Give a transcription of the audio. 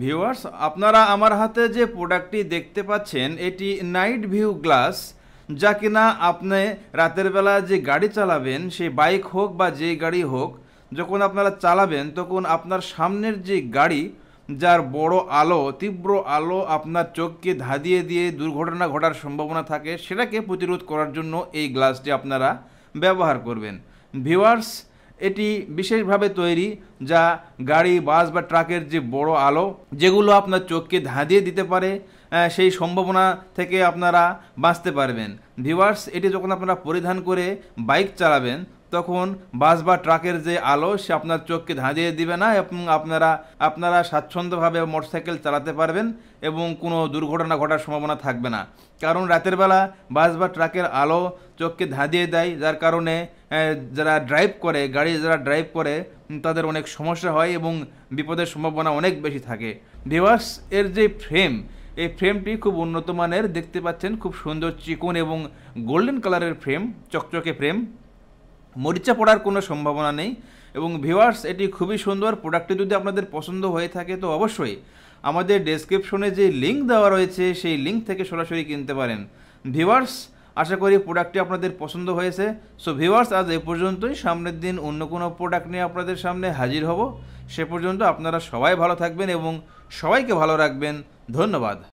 viewers আপনারা আমার হাতে যে প্রোডাক্টটি দেখতে পাচ্ছেন এটি নাইট ভিউ গ্লাস যা কিনা আপনি রাতের বেলা যে গাড়ি চালাবেন সেই বাইক হোক বা যে গাড়ি হোক যখন আপনারা চালাবেন তখন আপনার সামনের যে গাড়ি যার বড় আলো তীব্র আলো আপনার চোখকে ধাঁধিয়ে দিয়ে দুর্ঘটনা ঘটার সম্ভাবনা থাকে সেটাকে প্রতিরোধ করার জন্য এই গ্লাসটি আপনারা ব্যবহার করবেন ভিউয়ার্স এটি বিশেষভাবে তৈরি যা গাড়ি বাস বা ট্রাকের যে বড় আলো যেগুলো আপনার চোখকে ধাঁধিয়ে দিতে পারে সেই সম্ভাবনা থেকে আপনারা বাঁচতে পারবেন ভিওয়ার্স এটি যখন আপনারা পরিধান করে বাইক চালাবেন তখন বাস বা ট্রাকের যে আলো সে আপনার চোখকে ধাঁধিয়ে দিবে না এবং আপনারা আপনারা স্বাচ্ছন্দ্যভাবে মোটরসাইকেল চালাতে পারবেন এবং কোনো দুর্ঘটনা ঘটার সম্ভাবনা থাকবে না কারণ রাতের বেলা বাস বা ট্রাকের আলো চোখকে ধাঁধিয়ে দেয় যার কারণে যারা ড্রাইভ করে গাড়ি যারা ড্রাইভ করে তাদের অনেক সমস্যা হয় এবং বিপদের সম্ভাবনা অনেক বেশি থাকে ভিওয়ার্স এর যে ফ্রেম এই ফ্রেমটি খুব উন্নত মানের দেখতে পাচ্ছেন খুব সুন্দর চিকন এবং গোল্ডেন কালারের ফ্রেম চকচকে ফ্রেম মরিচা পড়ার কোনো সম্ভাবনা নেই এবং ভিওয়ার্স এটি খুবই সুন্দর প্রোডাক্টটি যদি আপনাদের পছন্দ হয়ে থাকে তো অবশ্যই আমাদের ডেসক্রিপশনে যে লিঙ্ক দেওয়া রয়েছে সেই লিঙ্ক থেকে সরাসরি কিনতে পারেন ভিওয়ার্স আশা করি প্রোডাক্টটি আপনাদের পছন্দ হয়েছে সো ভিওয়ার্স আজ এ পর্যন্তই সামনের দিন অন্য কোনো প্রোডাক্ট নিয়ে আপনাদের সামনে হাজির হব সে পর্যন্ত আপনারা সবাই ভালো থাকবেন এবং সবাইকে ভালো রাখবেন ধন্যবাদ